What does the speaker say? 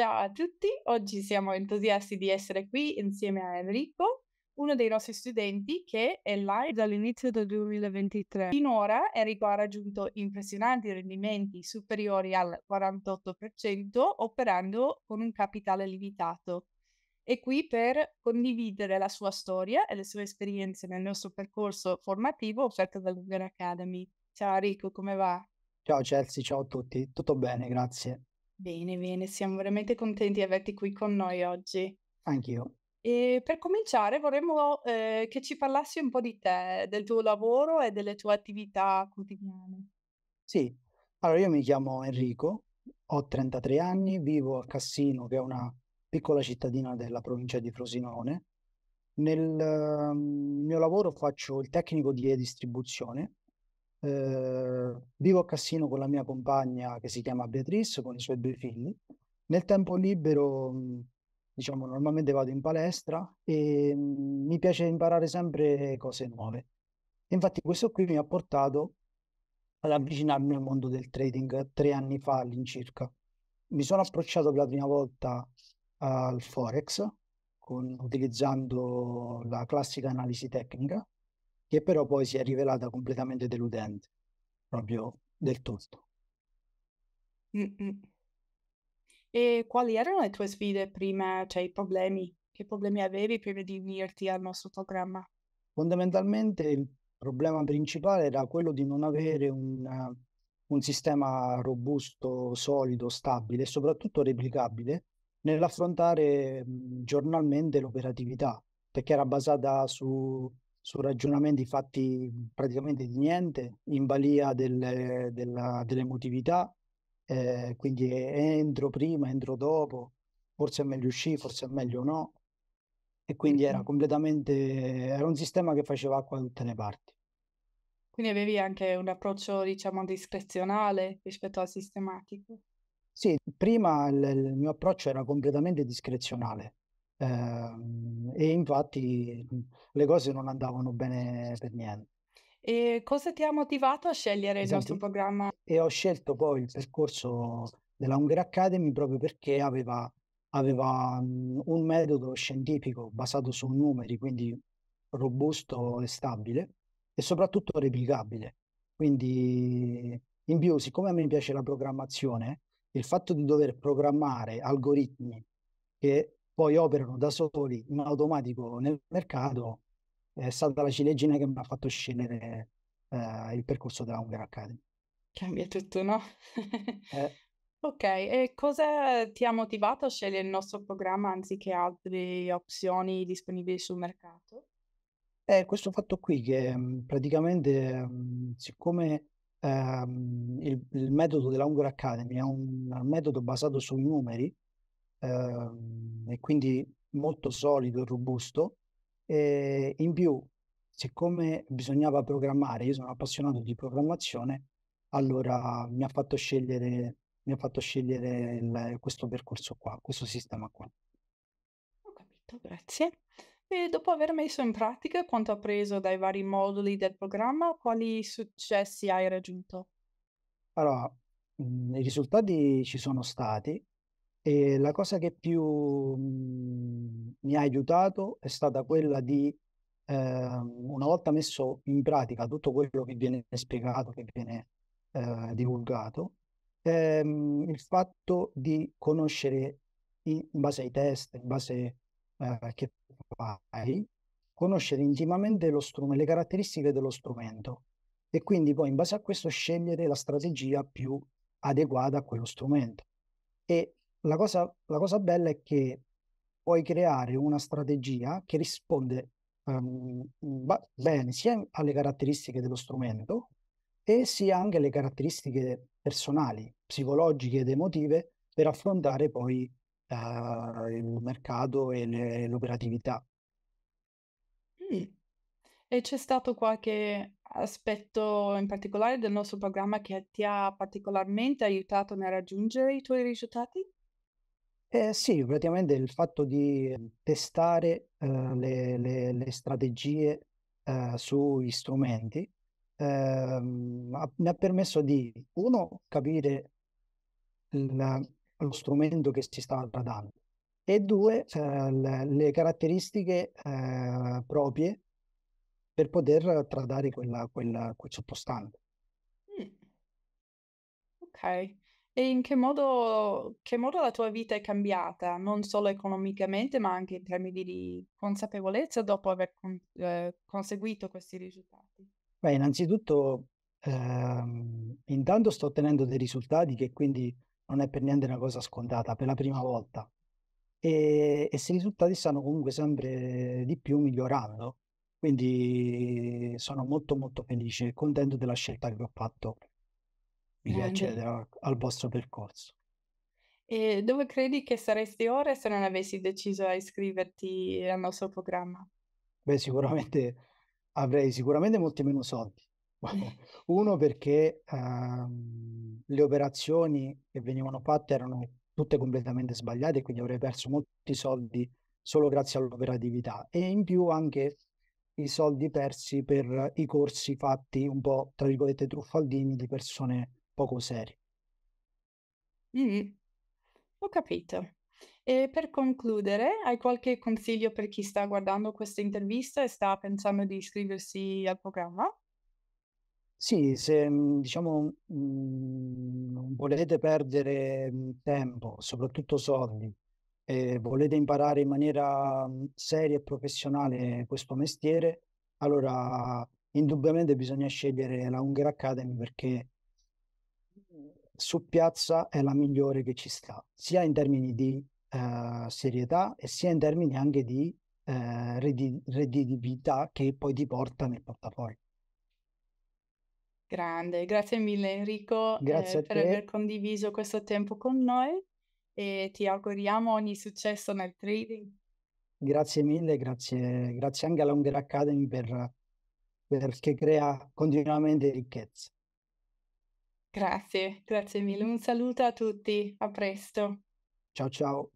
Ciao a tutti, oggi siamo entusiasti di essere qui insieme a Enrico, uno dei nostri studenti che è live dall'inizio del 2023. Finora Enrico ha raggiunto impressionanti rendimenti superiori al 48% operando con un capitale limitato. È qui per condividere la sua storia e le sue esperienze nel nostro percorso formativo offerto da Lugan Academy. Ciao Enrico, come va? Ciao Chelsea, ciao a tutti, tutto bene, grazie. Bene, bene, siamo veramente contenti di averti qui con noi oggi. Anch'io. E per cominciare vorremmo eh, che ci parlassi un po' di te, del tuo lavoro e delle tue attività quotidiane. Sì, allora io mi chiamo Enrico, ho 33 anni, vivo a Cassino, che è una piccola cittadina della provincia di Frosinone. Nel eh, mio lavoro faccio il tecnico di distribuzione Ehm, vivo a Cassino con la mia compagna che si chiama Beatrice, con i suoi due figli. Nel tempo libero, diciamo, normalmente vado in palestra e mi piace imparare sempre cose nuove. Infatti questo qui mi ha portato ad avvicinarmi al mondo del trading tre anni fa all'incirca. Mi sono approcciato per la prima volta al Forex con, utilizzando la classica analisi tecnica che però poi si è rivelata completamente deludente, proprio del tutto. Mm-mm. E quali erano le tue sfide prima, cioè i problemi? Che problemi avevi prima di unirti al nostro programma? Fondamentalmente il problema principale era quello di non avere un, un sistema robusto, solido, stabile e soprattutto replicabile nell'affrontare giornalmente l'operatività, perché era basata su su ragionamenti fatti praticamente di niente, in balia del, della, dell'emotività, eh, quindi entro prima, entro dopo, forse è meglio uscire, forse è meglio no, e quindi era completamente, era un sistema che faceva acqua da tutte le parti. Quindi avevi anche un approccio, diciamo, discrezionale rispetto al sistematico? Sì, prima il, il mio approccio era completamente discrezionale, Ehm, e infatti le cose non andavano bene per niente. E cosa ti ha motivato a scegliere il nostro esatto. programma? E ho scelto poi il percorso della Hunger Academy proprio perché aveva, aveva un metodo scientifico basato su numeri, quindi robusto e stabile e soprattutto replicabile. Quindi in più, siccome a me piace la programmazione, il fatto di dover programmare algoritmi che poi operano da soli in automatico nel mercato, è stata la ciliegina che mi ha fatto scegliere eh, il percorso della Hunger Academy. Cambia tutto, no? eh. Ok, e cosa ti ha motivato a scegliere il nostro programma anziché altre opzioni disponibili sul mercato? È eh, questo fatto qui che mm, praticamente, mm, siccome ehm, il, il, metodo della Hunger Academy è un metodo basato sui numeri, Ehm, e quindi molto solido e robusto. E in più, siccome bisognava programmare, io sono appassionato di programmazione, allora mi ha fatto scegliere, ha fatto scegliere il, questo percorso qua, questo sistema qua. Ho capito, grazie. E dopo aver messo in pratica quanto appreso dai vari moduli del programma, quali successi hai raggiunto? Allora, mhmm, i risultati ci sono stati, e la cosa che più mh, mhmm, mi ha aiutato è stata quella di, eh, una volta messo in pratica tutto quello che viene spiegato, che viene eh, divulgato, ehm, il fatto di conoscere in, in, base ai test, in base a eh, che fai, conoscere intimamente le caratteristiche dello strumento e quindi poi in base a questo scegliere la strategia più adeguata a quello strumento. E la cosa, la cosa bella è che puoi creare una strategia che risponde um, ba- bene sia alle caratteristiche dello strumento e sia anche alle caratteristiche personali, psicologiche ed emotive per affrontare poi uh, il mercato e le, l'operatività. Mm. E c'è stato qualche aspetto in particolare del nostro programma che ti ha particolarmente aiutato nel raggiungere i tuoi risultati? Eh sì, praticamente il fatto di mhmm, testare eh, le, le- le strategie eh, sugli strumenti ehm, mi ha permesso di, uno, capire il- lo strumento che si sta tradando e due, eh, le le caratteristiche eh, proprie per poter tradare quella, quella, quel sottostante. Mm, ok. E in che modo, che modo la tua vita è cambiata, non solo economicamente, ma anche in termini di consapevolezza dopo aver con- eh, conseguito questi risultati? Beh, innanzitutto, ehm, intanto sto ottenendo dei risultati che quindi non è per niente una cosa scontata, per la prima volta. E, e se i risultati stanno comunque sempre di più migliorando, quindi sono molto molto felice e contento della scelta che ho fatto di accedere a- al vostro percorso. E dove credi che saresti ora se non avessi deciso a iscriverti al nostro programma? Beh, sicuramente avrei sicuramente molti meno soldi. Uno perché ehm, le operazioni che venivano fatte erano tutte completamente sbagliate, quindi avrei perso molti soldi solo grazie all'operatività e in più anche i soldi persi per i corsi fatti un po' tra virgolette truffaldini di persone poco serie. Mm, ho capito. E per concludere, hai qualche consiglio per chi sta guardando questa intervista e sta pensando di iscriversi al programma? Sì, se mhmm, diciamo non mhmm, volete perdere mhmm, tempo, soprattutto soldi, e volete imparare in maniera seria e professionale questo mestiere, allora indubbiamente bisogna scegliere la Hunger Academy perché su piazza è la migliore che ci sta, sia in termini di eh, serietà e sia in termini anche di eh, redi- redditività che poi ti porta nel portafoglio. Grande, grazie mille Enrico grazie eh, per aver condiviso questo tempo con noi e ti auguriamo ogni successo nel trading. Grazie mille, grazie, grazie anche alla Hunger Academy per, perché crea continuamente ricchezza. Grazie, grazie mille. Un saluto a tutti, a presto. Ciao ciao.